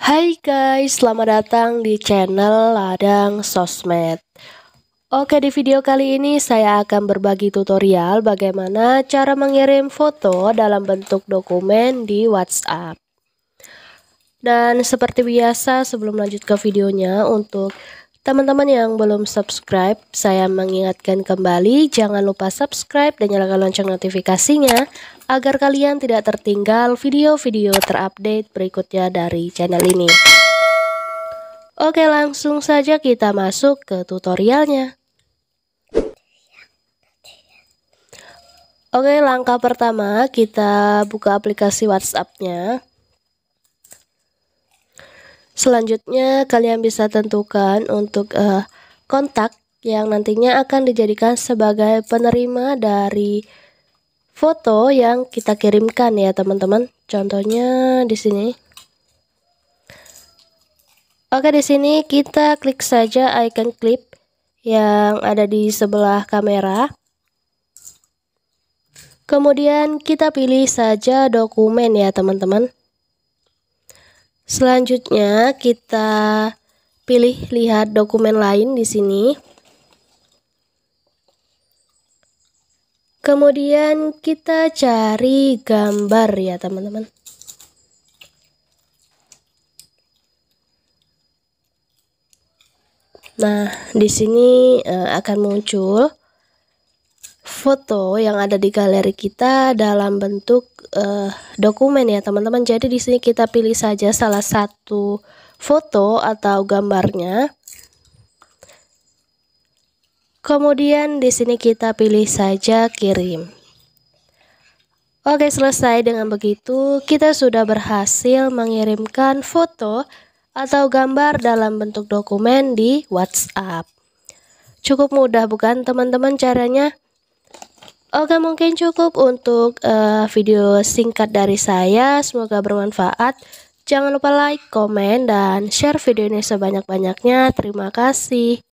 Hai guys, selamat datang di channel Ladang Sosmed Oke, di video kali ini saya akan berbagi tutorial bagaimana cara mengirim foto dalam bentuk dokumen di WhatsApp Dan seperti biasa sebelum lanjut ke videonya untuk teman-teman yang belum subscribe Saya mengingatkan kembali jangan lupa subscribe dan nyalakan lonceng notifikasinya agar kalian tidak tertinggal video-video terupdate berikutnya dari channel ini. Oke langsung saja kita masuk ke tutorialnya. Oke langkah pertama kita buka aplikasi WhatsApp-nya. Selanjutnya kalian bisa tentukan untuk uh, kontak yang nantinya akan dijadikan sebagai penerima dari foto yang kita kirimkan ya teman-teman. Contohnya di sini. Oke di sini kita klik saja icon clip yang ada di sebelah kamera. Kemudian kita pilih saja dokumen ya teman-teman. Selanjutnya kita pilih lihat dokumen lain di sini. kemudian kita cari gambar ya teman-teman Nah, di sini eh, akan muncul foto yang ada di galeri kita dalam bentuk uh, dokumen ya, teman-teman. Jadi di sini kita pilih saja salah satu foto atau gambarnya. Kemudian di sini kita pilih saja kirim. Oke, selesai dengan begitu, kita sudah berhasil mengirimkan foto atau gambar dalam bentuk dokumen di WhatsApp. Cukup mudah bukan teman-teman caranya? Oke, mungkin cukup untuk uh, video singkat dari saya. Semoga bermanfaat. Jangan lupa like, komen, dan share video ini sebanyak-banyaknya. Terima kasih.